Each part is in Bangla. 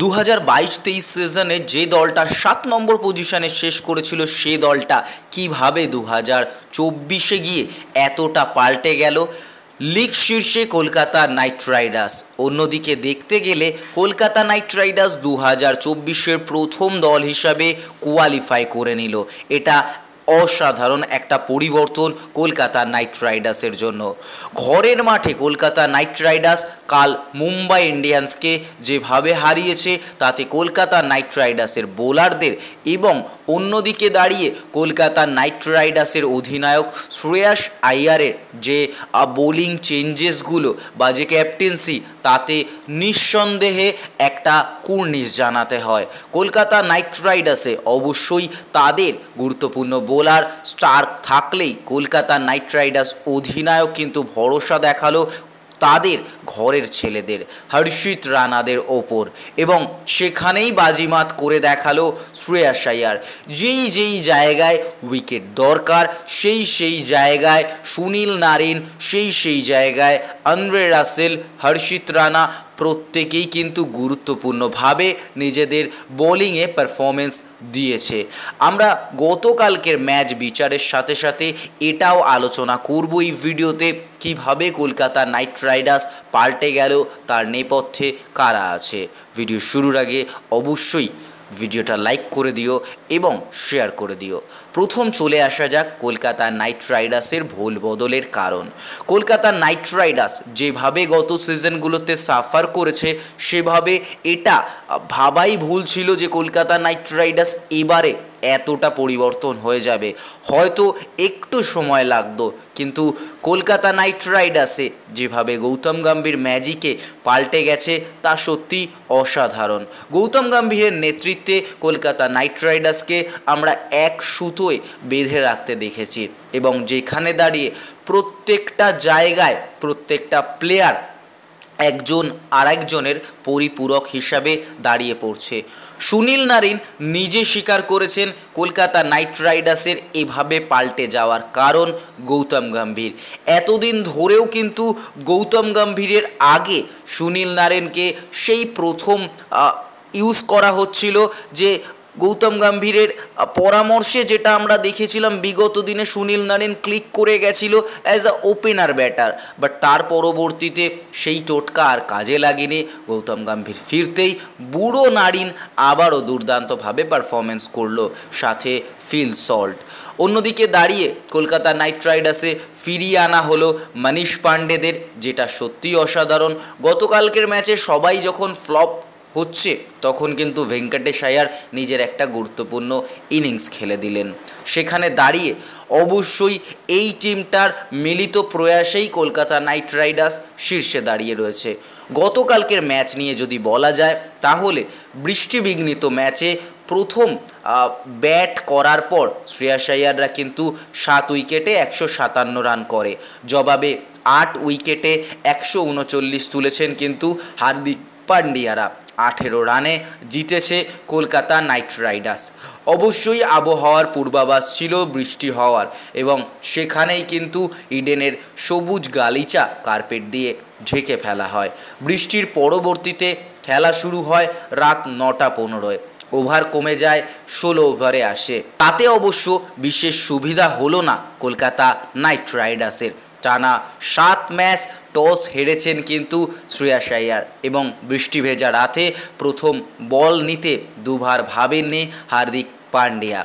দু হাজার বাইশ তেইশ সিজনে যে দলটা সাত নম্বর পজিশনে শেষ করেছিল সে দলটা কিভাবে দু হাজার চব্বিশে গিয়ে এতটা পাল্টে গেল লিগ শীর্ষে কলকাতা নাইট রাইডার্স অন্যদিকে দেখতে গেলে কলকাতা নাইট রাইডার্স দু হাজার চব্বিশের প্রথম দল হিসাবে কোয়ালিফাই করে নিল এটা অসাধারণ একটা পরিবর্তন কলকাতা নাইট রাইডার্সের জন্য ঘরের মাঠে কলকাতা নাইট রাইডার্স কাল মুম্বাই ইন্ডিয়ান্সকে যেভাবে হারিয়েছে তাতে কলকাতা নাইট রাইডার্সের বোলারদের এবং অন্যদিকে দাঁড়িয়ে কলকাতা নাইট রাইডার্সের অধিনায়ক শ্রেয়াস আইয়ারের যে বোলিং চেঞ্জেসগুলো বা যে ক্যাপ্টেন্সি তাতে নিঃসন্দেহে একটা কুর্নিশ জানাতে হয় কলকাতা নাইট রাইডার্সে অবশ্যই তাদের গুরুত্বপূর্ণ বোলার স্টার্ক থাকলেই কলকাতা নাইট রাইডার্স অধিনায়ক কিন্তু ভরসা দেখালো তাদের ঘরের ছেলেদের হর্ষিত রানাদের ওপর এবং সেখানেই বাজিমাত করে দেখালো শ্রেয়া সাইয়ার যেই যেই জায়গায় উইকেট দরকার সেই সেই জায়গায় সুনীল নারিন সেই সেই জায়গায় আন্দ্রে রাসেল হর্ষিত রানা প্রত্যেকেই কিন্তু গুরুত্বপূর্ণভাবে নিজেদের বোলিংয়ে পারফরমেন্স দিয়েছে আমরা গতকালকের ম্যাচ বিচারের সাথে সাথে এটাও আলোচনা করব এই ভিডিওতে কিভাবে কলকাতা নাইট রাইডার্স পাল্টে গেল তার নেপথ্যে কারা আছে ভিডিও শুরুর আগে অবশ্যই ভিডিওটা লাইক করে দিও এবং শেয়ার করে দিও প্রথম চলে আসা যাক কলকাতা নাইট রাইডার্সের ভুল বদলের কারণ কলকাতা নাইট রাইডার্স যেভাবে গত সিজনগুলোতে সাফার করেছে সেভাবে এটা ভাবাই ভুল ছিল যে কলকাতা নাইট রাইডার্স এবারে এতটা পরিবর্তন হয়ে যাবে হয়তো একটু সময় লাগতো কিন্তু কলকাতা নাইট রাইডার্সে যেভাবে গৌতম গম্ভীর ম্যাজিকে পাল্টে গেছে তা সত্যি অসাধারণ গৌতম গম্ভীরের নেতৃত্বে কলকাতা নাইট রাইডার্সকে আমরা এক সুতোয় বেঁধে রাখতে দেখেছি এবং যেখানে দাঁড়িয়ে প্রত্যেকটা জায়গায় প্রত্যেকটা প্লেয়ার একজন আরেকজনের পরিপূরক হিসাবে দাঁড়িয়ে পড়ছে সুনীল নারিন নিজে স্বীকার করেছেন কলকাতা নাইট রাইডার্সের এভাবে পাল্টে যাওয়ার কারণ গৌতম গম্ভীর এতদিন ধরেও কিন্তু গৌতম গম্ভীরের আগে সুনীল নারেনকে সেই প্রথম ইউজ করা হচ্ছিল যে গৌতম গম্ভীরের পরামর্শে যেটা আমরা দেখেছিলাম বিগত দিনে সুনীল নারেন ক্লিক করে গেছিল as a opener batter but তার পরবর্তীতে সেই টোটকা আর কাজে লাগেনি গৌতম গম্ভীর ফিরতেই বুড়ো নারিন আবারও দুর্দান্তভাবে পারফরমেন্স করলো সাথে ফিল সল্ট অন্যদিকে দাঁড়িয়ে কলকাতা নাইট রাইডার্সে ফিরিয়ে আনা হলো মানীষ পাণ্ডেদের যেটা সত্যিই অসাধারণ গতকালকের ম্যাচে সবাই যখন ফ্লপ হচ্ছে তখন কিন্তু ভেঙ্কটেশ আয়ার নিজের একটা গুরুত্বপূর্ণ ইনিংস খেলে দিলেন সেখানে দাঁড়িয়ে অবশ্যই এই টিমটার মিলিত প্রয়াসেই কলকাতা নাইট রাইডার্স শীর্ষে দাঁড়িয়ে রয়েছে গতকালকের ম্যাচ নিয়ে যদি বলা যায় তাহলে বৃষ্টিবিঘ্নিত ম্যাচে প্রথম ব্যাট করার পর শ্রেয়াস আয়াররা কিন্তু সাত উইকেটে একশো সাতান্ন রান করে জবাবে আট উইকেটে একশো উনচল্লিশ তুলেছেন কিন্তু হার্দিক পান্ডিয়ারা আঠেরো রানে জিতেছে কলকাতা নাইট রাইডার্স অবশ্যই আবহাওয়ার পূর্বাভাস ছিল বৃষ্টি হওয়ার এবং সেখানেই কিন্তু ইডেনের সবুজ গালিচা কার্পেট দিয়ে ঢেকে ফেলা হয় বৃষ্টির পরবর্তীতে খেলা শুরু হয় রাত নটা পনেরোয় ওভার কমে যায় ষোলো ওভারে আসে তাতে অবশ্য বিশেষ সুবিধা হলো না কলকাতা নাইট রাইডার্সের টানা সাত ম্যাচ টস হেরেছেন কিন্তু শ্রেয়া সাইয়ার এবং বৃষ্টি ভেজা রাতে প্রথম বল নিতে দুবার ভাবেননি হার্দিক পান্ডিয়া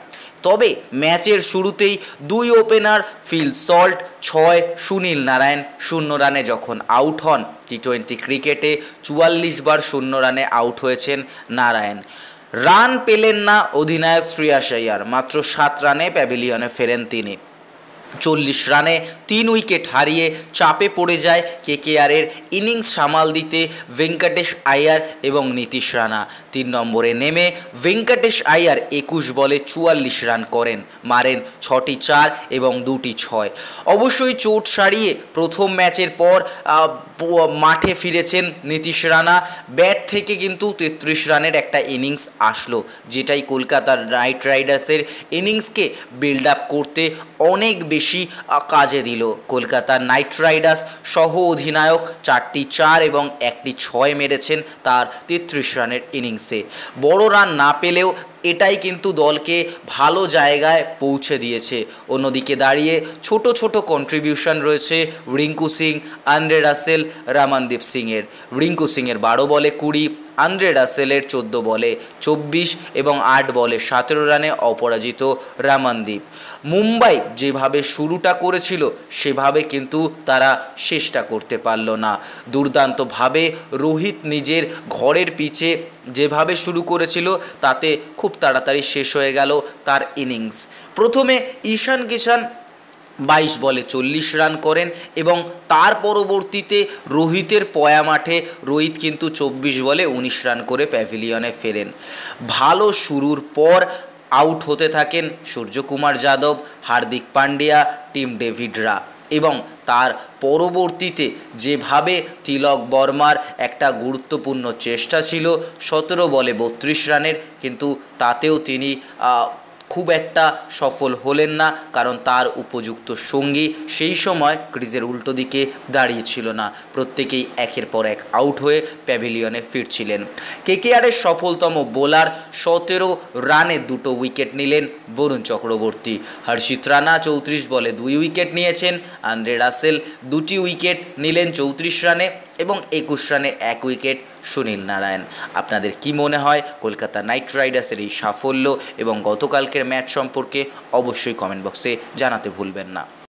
তবে ম্যাচের শুরুতেই দুই ওপেনার ফিল সল্ট ছয় সুনীল নারায়ণ শূন্য রানে যখন আউট হন টি টোয়েন্টি ক্রিকেটে চুয়াল্লিশ বার শূন্য রানে আউট হয়েছেন নারায়ণ রান পেলেন না অধিনায়ক শ্রেয়া আয়ার মাত্র সাত রানে প্যাভিলিয়নে ফেরেন তিনি চল্লিশ রানে তিন উইকেট হারিয়ে চাপে পড়ে যায় কেকেআরের ইনিংস সামাল দিতে ভেঙ্কটেশ আয়ার এবং নীতিশ রানা তিন নম্বরে নেমে ভেঙ্কটেশ আয়ার একুশ বলে চুয়াল্লিশ রান করেন মারেন ছটি চার এবং দুটি ছয় অবশ্যই চোট সারিয়ে প্রথম ম্যাচের পর মাঠে ফিরেছেন নীতিশ রানা ব্যাট থেকে কিন্তু তেত্রিশ রানের একটা ইনিংস আসলো যেটাই কলকাতার নাইট রাইডার্সের ইনিংসকে বিল্ড আপ করতে অনেক বেশি বেশি কাজে দিল কলকাতার নাইট রাইডার্স সহ অধিনায়ক চারটি চার এবং একটি ছয় মেরেছেন তার তেত্রিশ রানের ইনিংসে বড় রান না পেলেও এটাই কিন্তু দলকে ভালো জায়গায় পৌঁছে দিয়েছে অন্যদিকে দাঁড়িয়ে ছোট ছোট কন্ট্রিবিউশন রয়েছে রিঙ্কু সিং আন্দ্রে রাসেল রামানদীপ সিংয়ের রিঙ্কু সিংয়ের বারো বলে কুড়ি আন্দ্রে রাসেলের চোদ্দ বলে চব্বিশ এবং আট বলে সতেরো রানে অপরাজিত রামানদীপ মুম্বাই যেভাবে শুরুটা করেছিল সেভাবে কিন্তু তারা শেষটা করতে পারল না দুর্দান্তভাবে রোহিত নিজের ঘরের পিচে যেভাবে শুরু করেছিল তাতে খুব তাড়াতাড়ি শেষ হয়ে গেল তার ইনিংস প্রথমে ঈশান কিষান বাইশ বলে চল্লিশ রান করেন এবং তার পরবর্তীতে রোহিতের পয়া মাঠে রোহিত কিন্তু চব্বিশ বলে উনিশ রান করে প্যাভিলিয়নে ফেরেন ভালো শুরুর পর আউট হতে থাকেন সূর্যকুমার যাদব হার্দিক পান্ডিয়া টিম ডেভিডরা এবং তার পরবর্তীতে যেভাবে তিলক বর্মার একটা গুরুত্বপূর্ণ চেষ্টা ছিল সতেরো বলে বত্রিশ রানের কিন্তু তাতেও তিনি খুব একটা সফল হলেন না কারণ তার উপযুক্ত সঙ্গী সেই সময় ক্রিজের উল্টো দিকে দাঁড়িয়ে ছিল না প্রত্যেকেই একের পর এক আউট হয়ে প্যাভিলিয়নে ফিরছিলেন কেকেআরের সফলতম বোলার সতেরো রানে দুটো উইকেট নিলেন বরুণ চক্রবর্তী হর্ষিত রানা চৌত্রিশ বলে দুই উইকেট নিয়েছেন আন্দ্রে রাসেল দুটি উইকেট নিলেন চৌত্রিশ রানে এবং একুশ রানে এক উইকেট সুনীল নারায়ণ আপনাদের কি মনে হয় কলকাতা নাইট রাইডার্সের এই সাফল্য এবং গতকালকের ম্যাচ সম্পর্কে অবশ্যই কমেন্ট বক্সে জানাতে ভুলবেন না